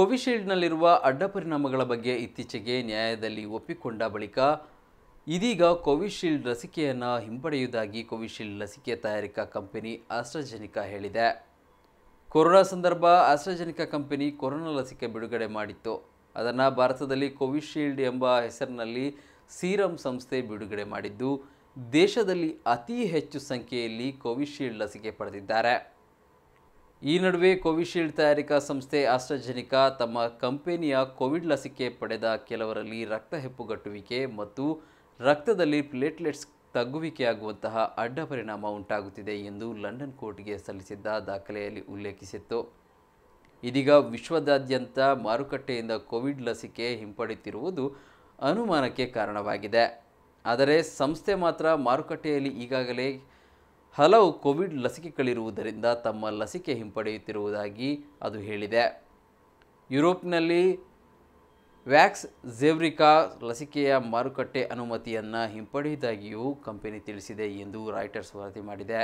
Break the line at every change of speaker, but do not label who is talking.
ಕೋವಿಶೀಲ್ಡ್ನಲ್ಲಿರುವ ಅಡ್ಡಪರಿಣಾಮಗಳ ಬಗ್ಗೆ ಇತ್ತೀಚೆಗೆ ನ್ಯಾಯದಲ್ಲಿ ಒಪ್ಪಿಕೊಂಡ ಬಳಿಕ ಇದೀಗ ಕೋವಿಶೀಲ್ಡ್ ಲಸಿಕೆಯನ್ನು ಹಿಂಪಡೆಯುವುದಾಗಿ ಕೋವಿಶೀಲ್ಡ್ ಲಸಿಕೆ ತಯಾರಿಕಾ ಕಂಪನಿ ಆಸ್ಟ್ರಾಜೆನಿಕಾ ಹೇಳಿದೆ ಕೊರೋನಾ ಸಂದರ್ಭ ಆಸ್ಟ್ರಾಜೆನಿಕಾ ಕಂಪನಿ ಕೊರೋನಾ ಲಸಿಕೆ ಬಿಡುಗಡೆ ಮಾಡಿತ್ತು ಅದನ್ನು ಭಾರತದಲ್ಲಿ ಕೋವಿಶೀಲ್ಡ್ ಎಂಬ ಹೆಸರಿನಲ್ಲಿ ಸೀರಂ ಸಂಸ್ಥೆ ಬಿಡುಗಡೆ ಮಾಡಿದ್ದು ದೇಶದಲ್ಲಿ ಅತಿ ಹೆಚ್ಚು ಸಂಖ್ಯೆಯಲ್ಲಿ ಕೋವಿಶೀಲ್ಡ್ ಲಸಿಕೆ ಪಡೆದಿದ್ದಾರೆ ಈ ನಡುವೆ ಕೋವಿಶೀಲ್ಡ್ ತಯಾರಿಕಾ ಸಂಸ್ಥೆ ಆಸ್ಟ್ರಜೆನಿಕಾ ತಮ್ಮ ಕಂಪೆನಿಯ ಕೋವಿಡ್ ಲಸಿಕೆ ಪಡೆದ ಕೆಲವರಲ್ಲಿ ರಕ್ತ ಹೆಪ್ಪುಗಟ್ಟುವಿಕೆ ಮತ್ತು ರಕ್ತದಲ್ಲಿ ಪ್ಲೇಟ್ಲೆಟ್ಸ್ ತಗ್ಗುವಿಕೆಯಾಗುವಂತಹ ಅಡ್ಡ ಪರಿಣಾಮ ಉಂಟಾಗುತ್ತಿದೆ ಎಂದು ಲಂಡನ್ ಕೋರ್ಟ್ಗೆ ಸಲ್ಲಿಸಿದ್ದ ದಾಖಲೆಯಲ್ಲಿ ಉಲ್ಲೇಖಿಸಿತ್ತು ಇದೀಗ ವಿಶ್ವದಾದ್ಯಂತ ಮಾರುಕಟ್ಟೆಯಿಂದ ಕೋವಿಡ್ ಲಸಿಕೆ ಹಿಂಪಡೆಯುತ್ತಿರುವುದು ಅನುಮಾನಕ್ಕೆ ಕಾರಣವಾಗಿದೆ ಆದರೆ ಸಂಸ್ಥೆ ಮಾತ್ರ ಮಾರುಕಟ್ಟೆಯಲ್ಲಿ ಈಗಾಗಲೇ ಹಲವು ಕೋವಿಡ್ ಲಸಿಕೆಗಳಿರುವುದರಿಂದ ತಮ್ಮ ಲಸಿಕೆ ಹಿಂಪಡೆಯುತ್ತಿರುವುದಾಗಿ ಅದು ಹೇಳಿದೆ ಯುರೋಪ್ನಲ್ಲಿ ವ್ಯಾಕ್ಸ್ ಝೆವ್ರಿಕಾ ಲಸಿಕೆಯ ಮಾರುಕಟ್ಟೆ ಅನುಮತಿಯನ್ನು ಹಿಂಪಡೆಯುವುದಾಗಿಯೂ ಕಂಪನಿ ತಿಳಿಸಿದೆ ಎಂದು ರಾಯ್ಟರ್ಸ್ ವರದಿ ಮಾಡಿದೆ